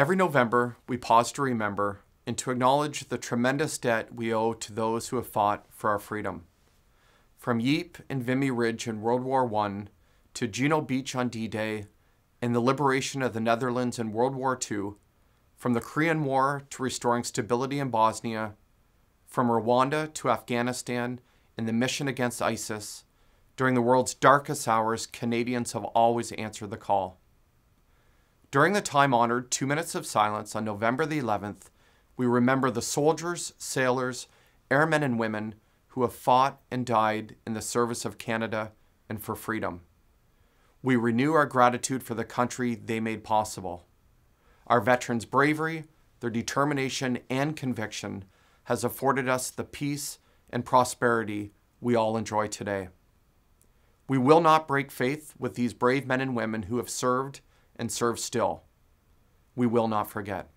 Every November, we pause to remember and to acknowledge the tremendous debt we owe to those who have fought for our freedom. From Ypres and Vimy Ridge in World War I to Juno Beach on D Day and the liberation of the Netherlands in World War II, from the Korean War to restoring stability in Bosnia, from Rwanda to Afghanistan and the mission against ISIS, during the world's darkest hours, Canadians have always answered the call. During the time honored two minutes of silence on November the 11th, we remember the soldiers, sailors, airmen, and women who have fought and died in the service of Canada and for freedom. We renew our gratitude for the country they made possible. Our veterans' bravery, their determination, and conviction has afforded us the peace and prosperity we all enjoy today. We will not break faith with these brave men and women who have served and serve still. We will not forget.